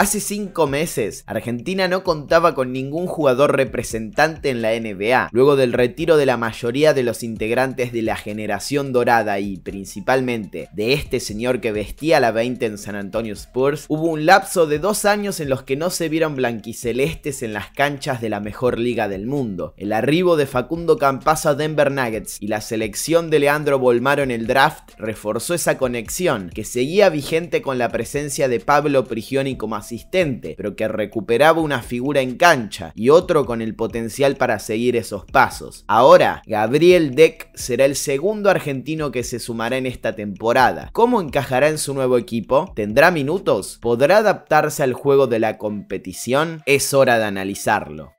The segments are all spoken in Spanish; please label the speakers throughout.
Speaker 1: Hace cinco meses, Argentina no contaba con ningún jugador representante en la NBA, luego del retiro de la mayoría de los integrantes de la generación dorada y, principalmente, de este señor que vestía la 20 en San Antonio Spurs, hubo un lapso de dos años en los que no se vieron blanquicelestes en las canchas de la mejor liga del mundo. El arribo de Facundo Campasa a Denver Nuggets y la selección de Leandro Bolmaro en el draft reforzó esa conexión, que seguía vigente con la presencia de Pablo Prigioni como asistente, pero que recuperaba una figura en cancha y otro con el potencial para seguir esos pasos. Ahora, Gabriel Deck será el segundo argentino que se sumará en esta temporada. ¿Cómo encajará en su nuevo equipo? ¿Tendrá minutos? ¿Podrá adaptarse al juego de la competición? Es hora de analizarlo.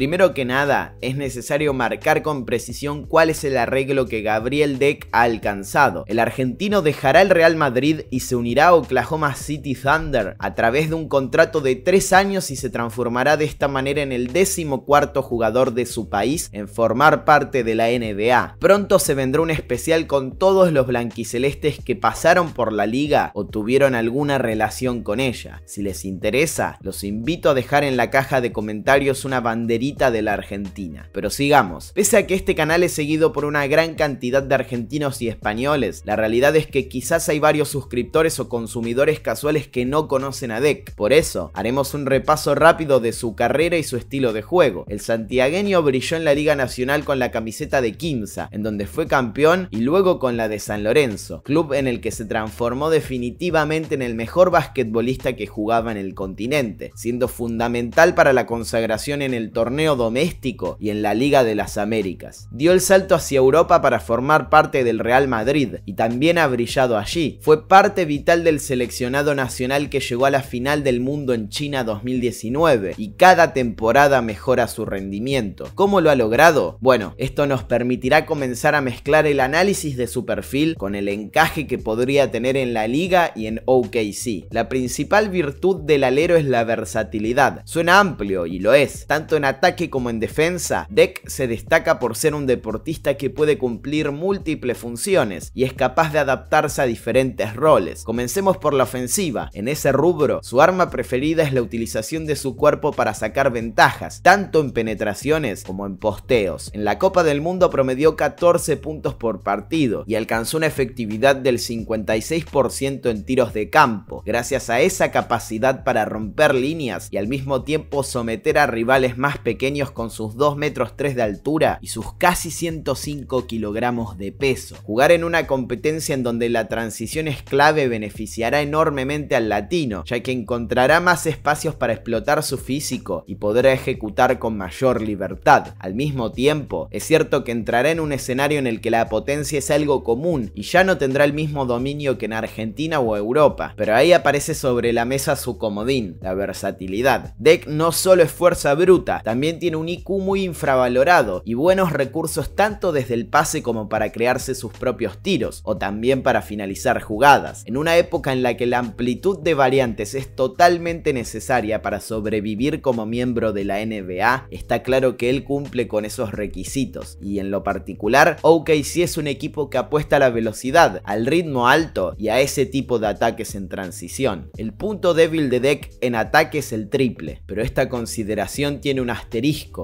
Speaker 1: Primero que nada, es necesario marcar con precisión cuál es el arreglo que Gabriel Deck ha alcanzado. El argentino dejará el Real Madrid y se unirá a Oklahoma City Thunder a través de un contrato de 3 años y se transformará de esta manera en el décimo cuarto jugador de su país en formar parte de la NBA. Pronto se vendrá un especial con todos los blanquicelestes que pasaron por la liga o tuvieron alguna relación con ella. Si les interesa, los invito a dejar en la caja de comentarios una banderita de la Argentina. Pero sigamos. Pese a que este canal es seguido por una gran cantidad de argentinos y españoles, la realidad es que quizás hay varios suscriptores o consumidores casuales que no conocen a Deck. Por eso, haremos un repaso rápido de su carrera y su estilo de juego. El santiagueño brilló en la Liga Nacional con la camiseta de Quinza, en donde fue campeón, y luego con la de San Lorenzo, club en el que se transformó definitivamente en el mejor basquetbolista que jugaba en el continente, siendo fundamental para la consagración en el torneo torneo doméstico y en la Liga de las Américas. Dio el salto hacia Europa para formar parte del Real Madrid y también ha brillado allí. Fue parte vital del seleccionado nacional que llegó a la final del mundo en China 2019 y cada temporada mejora su rendimiento. ¿Cómo lo ha logrado? Bueno, esto nos permitirá comenzar a mezclar el análisis de su perfil con el encaje que podría tener en la liga y en OKC. La principal virtud del alero es la versatilidad. Suena amplio y lo es, tanto en ataque como en defensa, Deck se destaca por ser un deportista que puede cumplir múltiples funciones y es capaz de adaptarse a diferentes roles. Comencemos por la ofensiva. En ese rubro, su arma preferida es la utilización de su cuerpo para sacar ventajas, tanto en penetraciones como en posteos. En la Copa del Mundo promedió 14 puntos por partido y alcanzó una efectividad del 56% en tiros de campo, gracias a esa capacidad para romper líneas y al mismo tiempo someter a rivales más pequeños pequeños con sus 2 metros 3 de altura y sus casi 105 kilogramos de peso. Jugar en una competencia en donde la transición es clave beneficiará enormemente al latino, ya que encontrará más espacios para explotar su físico y podrá ejecutar con mayor libertad. Al mismo tiempo, es cierto que entrará en un escenario en el que la potencia es algo común y ya no tendrá el mismo dominio que en Argentina o Europa, pero ahí aparece sobre la mesa su comodín, la versatilidad. Deck no solo es fuerza bruta, también también tiene un IQ muy infravalorado y buenos recursos tanto desde el pase como para crearse sus propios tiros o también para finalizar jugadas. En una época en la que la amplitud de variantes es totalmente necesaria para sobrevivir como miembro de la NBA, está claro que él cumple con esos requisitos y en lo particular OKC es un equipo que apuesta a la velocidad, al ritmo alto y a ese tipo de ataques en transición. El punto débil de Deck en ataque es el triple, pero esta consideración tiene unas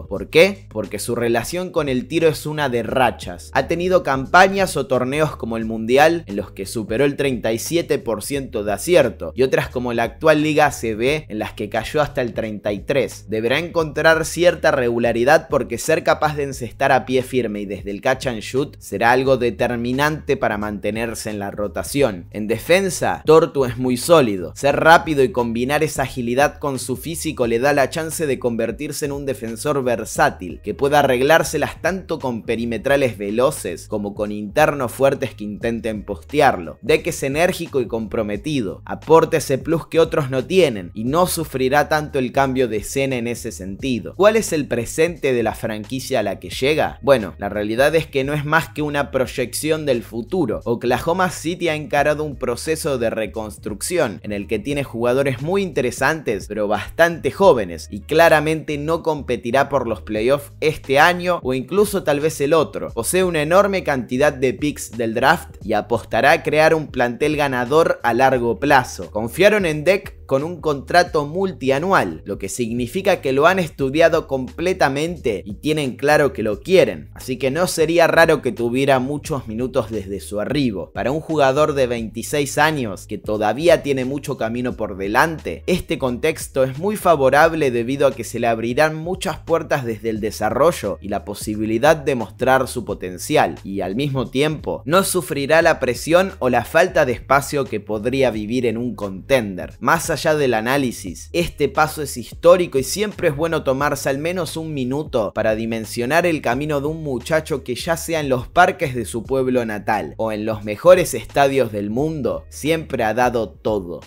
Speaker 1: ¿Por qué? Porque su relación con el tiro es una de rachas. Ha tenido campañas o torneos como el Mundial, en los que superó el 37% de acierto, y otras como la actual Liga ACB, en las que cayó hasta el 33%. Deberá encontrar cierta regularidad porque ser capaz de encestar a pie firme y desde el catch and shoot será algo determinante para mantenerse en la rotación. En defensa, Tortu es muy sólido. Ser rápido y combinar esa agilidad con su físico le da la chance de convertirse en un defensor defensor versátil que pueda arreglárselas tanto con perimetrales veloces como con internos fuertes que intenten postearlo. que es enérgico y comprometido, aporte ese plus que otros no tienen y no sufrirá tanto el cambio de escena en ese sentido. ¿Cuál es el presente de la franquicia a la que llega? Bueno, la realidad es que no es más que una proyección del futuro. Oklahoma City ha encarado un proceso de reconstrucción en el que tiene jugadores muy interesantes pero bastante jóvenes y claramente no competirá por los playoffs este año o incluso tal vez el otro. Posee una enorme cantidad de picks del draft y apostará a crear un plantel ganador a largo plazo. Confiaron en Deck con un contrato multianual, lo que significa que lo han estudiado completamente y tienen claro que lo quieren, así que no sería raro que tuviera muchos minutos desde su arribo. Para un jugador de 26 años que todavía tiene mucho camino por delante, este contexto es muy favorable debido a que se le abrirán muchas puertas desde el desarrollo y la posibilidad de mostrar su potencial, y al mismo tiempo no sufrirá la presión o la falta de espacio que podría vivir en un contender. Más allá del análisis. Este paso es histórico y siempre es bueno tomarse al menos un minuto para dimensionar el camino de un muchacho que ya sea en los parques de su pueblo natal o en los mejores estadios del mundo, siempre ha dado todo.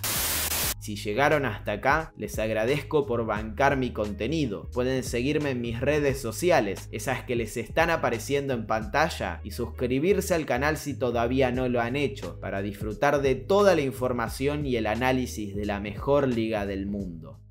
Speaker 1: Si llegaron hasta acá, les agradezco por bancar mi contenido. Pueden seguirme en mis redes sociales, esas que les están apareciendo en pantalla, y suscribirse al canal si todavía no lo han hecho, para disfrutar de toda la información y el análisis de la mejor liga del mundo.